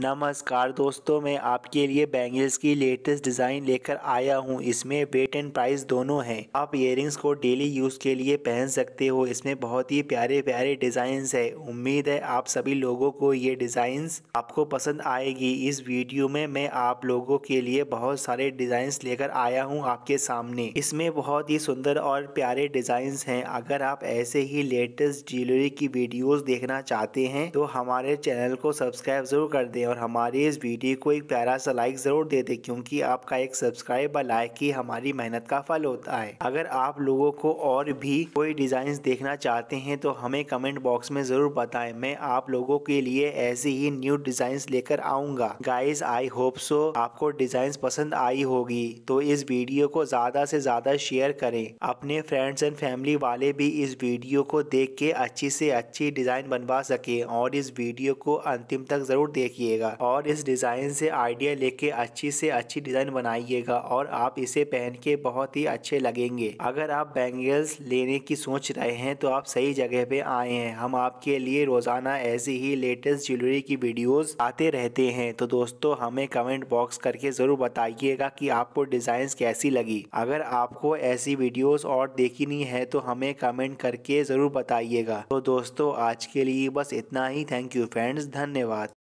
नमस्कार दोस्तों मैं आपके लिए बैंगल्स की लेटेस्ट डिज़ाइन लेकर आया हूँ इसमें वेट एंड प्राइस दोनों हैं आप इयर को डेली यूज़ के लिए पहन सकते हो इसमें बहुत ही प्यारे प्यारे डिज़ाइंस है उम्मीद है आप सभी लोगों को ये डिज़ाइंस आपको पसंद आएगी इस वीडियो में मैं आप लोगों के लिए बहुत सारे डिज़ाइंस लेकर आया हूँ आपके सामने इसमें बहुत ही सुंदर और प्यारे डिज़ाइंस हैं अगर आप ऐसे ही लेटेस्ट ज्वेलरी की वीडियोज़ देखना चाहते हैं तो हमारे चैनल को सब्सक्राइब जरूर कर दें और हमारे इस वीडियो को एक प्यारा सा लाइक ज़रूर दे दें क्योंकि आपका एक सब्सक्राइब और लाइक ही हमारी मेहनत का फल होता है अगर आप लोगों को और भी कोई डिज़ाइन देखना चाहते हैं तो हमें कमेंट बॉक्स में ज़रूर बताएं मैं आप लोगों के लिए ऐसे ही न्यू डिज़ाइन लेकर आऊंगा गाइज आई होप सो आपको डिज़ाइन पसंद आई होगी तो इस वीडियो को ज़्यादा से ज़्यादा शेयर करें अपने फ्रेंड्स एंड फैमिली वाले भी इस वीडियो को देख के अच्छी से अच्छी डिज़ाइन बनवा सके और इस वीडियो को अंतिम तक ज़रूर देखिए लीजिएगा और इस डिज़ाइन से आइडिया लेके अच्छी से अच्छी डिज़ाइन बनाइएगा और आप इसे पहन के बहुत ही अच्छे लगेंगे अगर आप बैंगल्स लेने की सोच रहे हैं तो आप सही जगह पे आए हैं हम आपके लिए रोज़ाना ऐसी ही लेटेस्ट ज्वेलरी की वीडियोस आते रहते हैं तो दोस्तों हमें कमेंट बॉक्स करके ज़रूर बताइएगा कि आपको डिज़ाइन कैसी लगी अगर आपको ऐसी वीडियोस और देखनी है तो हमें कमेंट करके ज़रूर बताइएगा तो दोस्तों आज के लिए बस इतना ही थैंक यू फ्रेंड्स धन्यवाद